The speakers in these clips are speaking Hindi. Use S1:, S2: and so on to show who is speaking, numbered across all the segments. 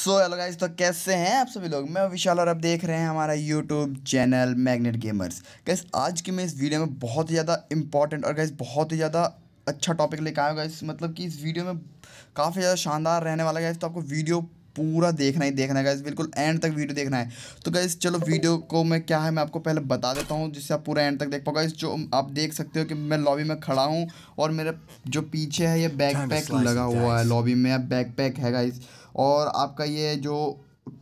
S1: सो हेलो गाइस तो कैसे हैं आप सभी लोग मैं विशाल और आप देख रहे हैं हमारा YouTube channel magnet gamers guys आज की मैं इस वीडियो में बहुत ही ज़्यादा इंपॉर्टेंट और गैस बहुत ही ज़्यादा अच्छा टॉपिक लेकर आया गया मतलब कि इस वीडियो में काफ़ी ज़्यादा शानदार रहने वाला गया तो आपको वीडियो पूरा देखना ही देखना है बिल्कुल एंड तक वीडियो देखना है तो गैस चलो वीडियो को मैं क्या है मैं आपको पहले बता देता हूँ जिससे आप पूरा एंड तक देख पाओगे जो आप देख सकते हो कि मैं लॉबी में खड़ा हूँ और मेरे जो पीछे है ये बैक पैक लगा हुआ है लॉबी में बैक पैक है गाइस और आपका ये जो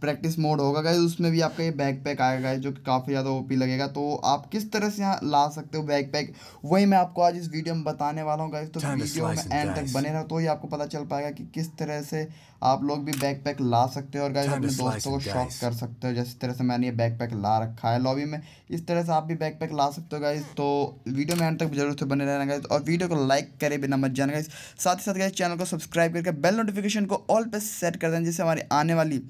S1: प्रैक्टिस मोड होगा गाइज उसमें भी आपका ये बैक पैक आएगा गाइज जो कि काफ़ी ज़्यादा ओपी लगेगा तो आप किस तरह से यहाँ ला सकते हो बैक पैक वही मैं आपको आज इस वीडियो में बताने वाला हूँ गाइज तो वीडियो में एंड तक बने रहो तो ही आपको पता चल पाएगा कि किस तरह से आप लोग भी बैक पैक ला सकते हो और गाइज अपने दोस्तों को शॉक कर सकते हो जैसे तरह से मैंने ये बैक पैक ला रखा है लॉबी में इस तरह से आप भी बैक पैक ला सकते हो गाइज तो वीडियो में एंड तक जरूर से बने रहना गाइज और वीडियो को लाइक करे भी मत जाना गाइज साथ ही साथ गाइज चैनल को सब्सक्राइब करके बेल नोटिफिकेशन को ऑल पे सेट कर देना जिससे हमारी आने वाली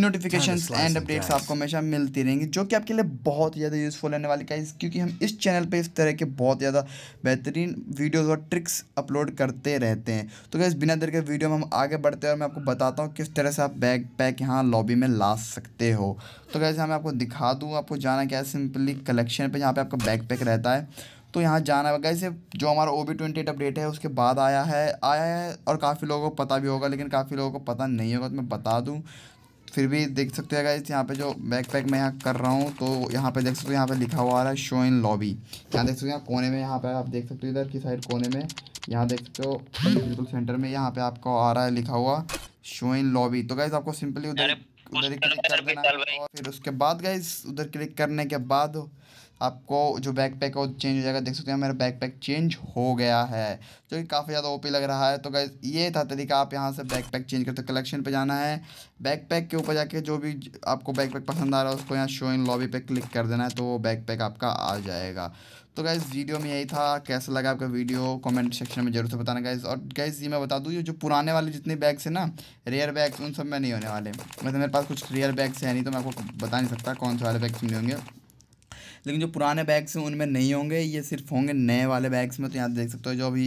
S1: न्यू नोटिफिकेशन एंड अपडेट्स आपको हमेशा मिलती रहेंगी जो कि आपके लिए बहुत ज़्यादा यूज़फुल रहने वाली गाइस क्योंकि हम इस चैनल पर इस तरह के बहुत ज़्यादा बेहतरीन वीडियोज़ और ट्रिक्स अपलोड करते रहते हैं तो गैस बिना देर के वीडियो में हम आगे बढ़ते हैं और मैं आपको बताता हूँ किस तरह से आप बैग पैक यहाँ लॉबी में ला सकते हो तो कैसे मैं आपको दिखा दूँ आपको जाना क्या है सिंपली कलेक्शन पर जहाँ पर आपका बैग पैक रहता है तो यहाँ जाना है कैसे जो हमारा O B twenty eight update है उसके बाद आया है आया है और काफ़ी लोगों को पता भी होगा लेकिन काफ़ी लोगों को पता नहीं होगा तो मैं बता दूँ फिर भी देख सकते हैं गाइस यहाँ पे जो बैक पैक मैं यहाँ कर रहा हूँ तो यहाँ पे देख सकते हो यहाँ पे लिखा हुआ आ रहा है शो इन लॉबी यहाँ देख सकते हो यहाँ कोने में यहाँ पे आप देख सकते हो इधर की साइड कोने में यहाँ देख सकते हो बिल्कुल सेंटर में यहाँ पे आपको आ रहा है लिखा हुआ शो इन लॉबी तो गाइज आपको सिंपली उधर उधर क्लिक कर देना और फिर उसके बाद गाइज उधर क्लिक करने के बाद आपको जो बैक पैक है वो चेंज हो जाएगा देख सकते हैं मेरा बैक पैक चेंज हो गया है जो कि काफ़ी ज़्यादा ओपी लग रहा है तो गैस ये था तरीका आप यहाँ से बैक पैक चेंज करते कलेक्शन पे जाना है बैक पैक के ऊपर जाके जो भी आपको बैक पैक पसंद आ रहा है उसको यहाँ शो इन लॉबी पे क्लिक कर देना है तो वो बैक पैक आपका आ जाएगा तो गैस वीडियो में यही था कैसा लगा आपका वीडियो कमेंट सेक्शन में जरूर से बताना गैस और गैस ये मैं बता दूँ ये जो पुराने वाले जितने बैग्स हैं ना रेयर बैग्स उन सब में नहीं होने वाले मतलब मेरे पास कुछ रेयर बैग्स हैं नहीं तो मैं आपको बता नहीं सकता कौन से वाले बैग्स नहीं होंगे लेकिन जो पुराने बैग्स हैं उनमें नहीं होंगे ये सिर्फ होंगे नए वाले बैग्स में तो यहाँ देख सकते हो जो अभी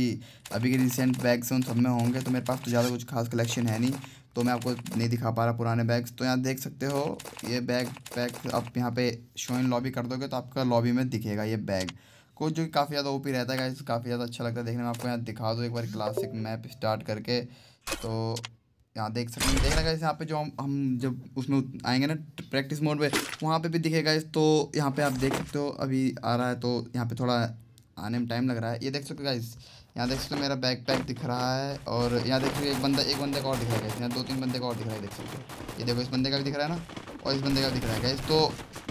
S1: अभी के रिसेंट बैग्स हैं उन सब में होंगे तो मेरे पास तो ज़्यादा कुछ खास कलेक्शन है नहीं तो मैं आपको नहीं दिखा पा रहा पुराने बैग्स तो यहाँ देख सकते हो ये बैग पैग आप यहाँ पे शो इन लॉबी कर दोगे तो आपका लॉबी में दिखेगा ये बैग को जो काफ़ी ज़्यादा ओपी रहता है काफ़ी ज़्यादा अच्छा लगता है देखने में आपको यहाँ दिखा दो एक बार क्लासिक मैप स्टार्ट करके तो यहाँ देख सकते हैं देखना गाइस यहाँ पे जो हम हम जब उसमें आएंगे ना प्रैक्टिस मोड में वहाँ पे भी दिखेगा इस तो यहाँ पे आप देख सकते हो अभी आ रहा है तो यहाँ पे थोड़ा आने में टाइम लग रहा है ये देख सकते हो गाइस यहाँ देख सकते हो मेरा बैक पैक दिख रहा है और यहाँ देख सकते एक बंदा एक बंदे का और दिख रहा है यहाँ दो तीन बंदे का और दिख रहा है देख सकते हो ये देखो इस बंदे का भी दिख रहा है ना और इस बंदे का दिख रहा है गैस तो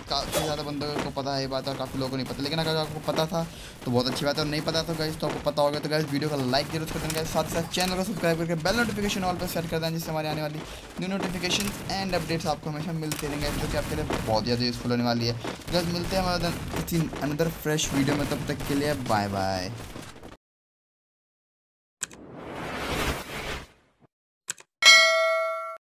S1: काफ़ी ज़्यादा बंदों को तो पता है ये बात और काफ़ी लोगों को नहीं पता लेकिन अगर आपको पता था तो बहुत अच्छी बात है और नहीं पता तो गैस तो आपको पता होगा तो गैस वीडियो का लाइक जरूर कर देंगे साथ साथ चैनल को सब्सक्राइब करके बेल नोटिफिकेशन ऑल पर सेट कर दें जिससे हमारी आने वाली न्यू नोटिफिकेशन एंड अपडेट्स आपको हमेशा मिलते रहेंगे जो कि आपके लिए बहुत ज़्यादा यूज़फुल होने वाली है गैस तो मिलते हैं हमारे अंदर फ्रेश वीडियो में तब तक के लिए बाय बाय